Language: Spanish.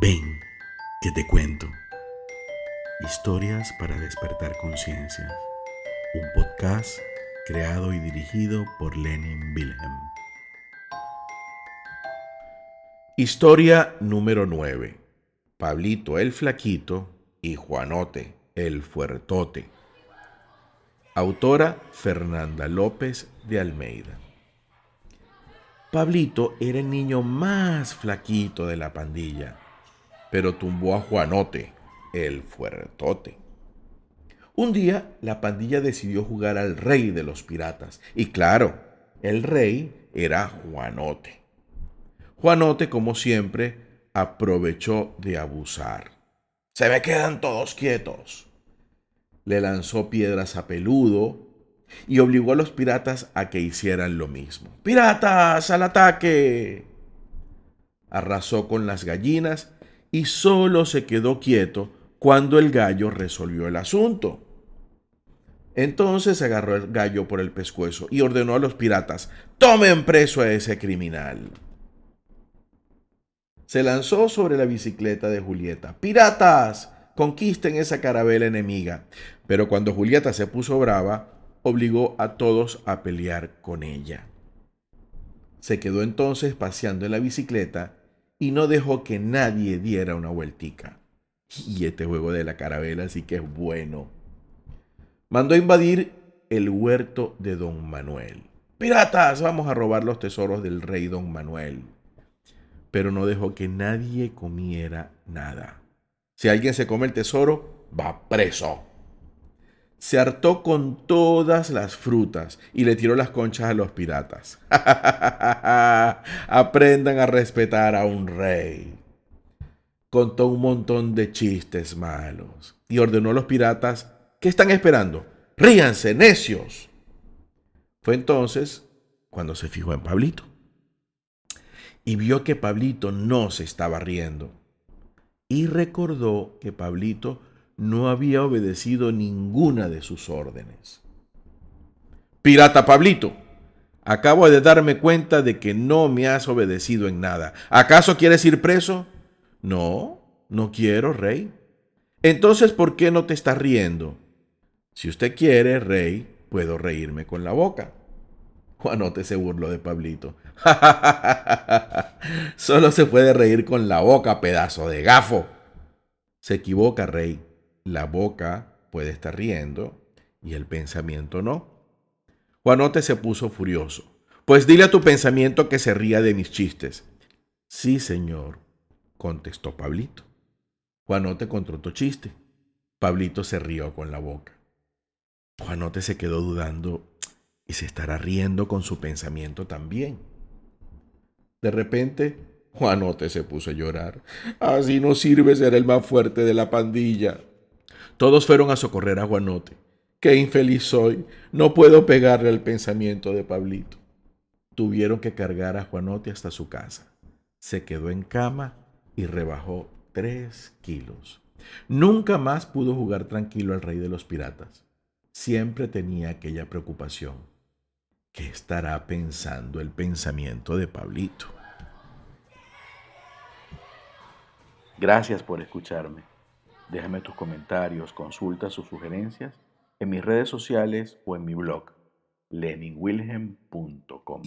Ven, que te cuento. Historias para despertar conciencias. Un podcast creado y dirigido por Lenin Wilhelm. Historia número 9. Pablito el Flaquito y Juanote el Fuertote. Autora Fernanda López de Almeida. Pablito era el niño más flaquito de la pandilla pero tumbó a Juanote, el fuertote. Un día la pandilla decidió jugar al rey de los piratas, y claro, el rey era Juanote. Juanote, como siempre, aprovechó de abusar. Se me quedan todos quietos. Le lanzó piedras a peludo y obligó a los piratas a que hicieran lo mismo. ¡Piratas, al ataque! Arrasó con las gallinas y solo se quedó quieto cuando el gallo resolvió el asunto. Entonces agarró el gallo por el pescuezo y ordenó a los piratas, tomen preso a ese criminal. Se lanzó sobre la bicicleta de Julieta. ¡Piratas! Conquisten esa carabela enemiga. Pero cuando Julieta se puso brava, obligó a todos a pelear con ella. Se quedó entonces paseando en la bicicleta y no dejó que nadie diera una vueltica. Y este juego de la carabela sí que es bueno. Mandó a invadir el huerto de don Manuel. Piratas, vamos a robar los tesoros del rey don Manuel. Pero no dejó que nadie comiera nada. Si alguien se come el tesoro, va preso se hartó con todas las frutas y le tiró las conchas a los piratas. Aprendan a respetar a un rey. Contó un montón de chistes malos y ordenó a los piratas, ¿qué están esperando? Ríanse, necios. Fue entonces cuando se fijó en Pablito y vio que Pablito no se estaba riendo. Y recordó que Pablito no había obedecido ninguna de sus órdenes. Pirata Pablito, acabo de darme cuenta de que no me has obedecido en nada. ¿Acaso quieres ir preso? No, no quiero, rey. Entonces, ¿por qué no te estás riendo? Si usted quiere, rey, puedo reírme con la boca. Juanote se burló de Pablito. Solo se puede reír con la boca, pedazo de gafo. Se equivoca, rey la boca puede estar riendo y el pensamiento no. Juanote se puso furioso. Pues dile a tu pensamiento que se ría de mis chistes. Sí, señor, contestó Pablito. Juanote contó chiste. Pablito se rió con la boca. Juanote se quedó dudando y se estará riendo con su pensamiento también. De repente, Juanote se puso a llorar. Así no sirve ser el más fuerte de la pandilla. Todos fueron a socorrer a Juanote. Qué infeliz soy. No puedo pegarle al pensamiento de Pablito. Tuvieron que cargar a Juanote hasta su casa. Se quedó en cama y rebajó tres kilos. Nunca más pudo jugar tranquilo al rey de los piratas. Siempre tenía aquella preocupación. ¿Qué estará pensando el pensamiento de Pablito? Gracias por escucharme. Déjame tus comentarios, consultas o sugerencias en mis redes sociales o en mi blog leninwilhelm.com.